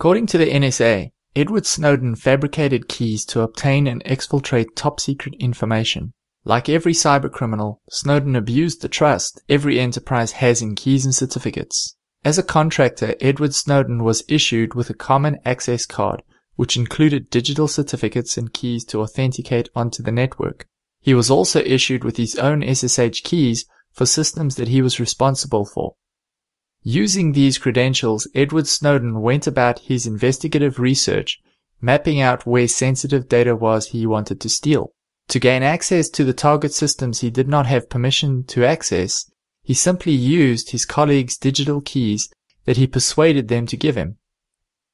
According to the NSA, Edward Snowden fabricated keys to obtain and exfiltrate top secret information. Like every cybercriminal, Snowden abused the trust every enterprise has in keys and certificates. As a contractor, Edward Snowden was issued with a common access card, which included digital certificates and keys to authenticate onto the network. He was also issued with his own SSH keys for systems that he was responsible for. Using these credentials, Edward Snowden went about his investigative research, mapping out where sensitive data was he wanted to steal. To gain access to the target systems he did not have permission to access, he simply used his colleagues' digital keys that he persuaded them to give him.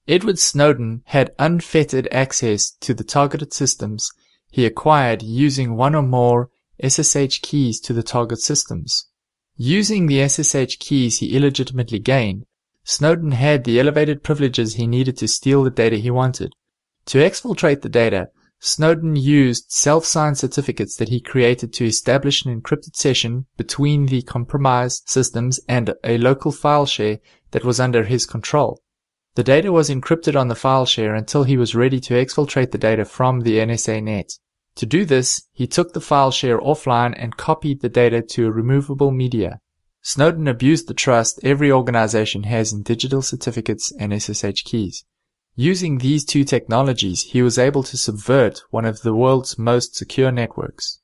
Edward Snowden had unfettered access to the targeted systems he acquired using one or more SSH keys to the target systems. Using the SSH keys he illegitimately gained, Snowden had the elevated privileges he needed to steal the data he wanted. To exfiltrate the data, Snowden used self-signed certificates that he created to establish an encrypted session between the compromised systems and a local file share that was under his control. The data was encrypted on the file share until he was ready to exfiltrate the data from the NSA net. To do this, he took the file share offline and copied the data to a removable media. Snowden abused the trust every organization has in digital certificates and SSH keys. Using these two technologies, he was able to subvert one of the world's most secure networks.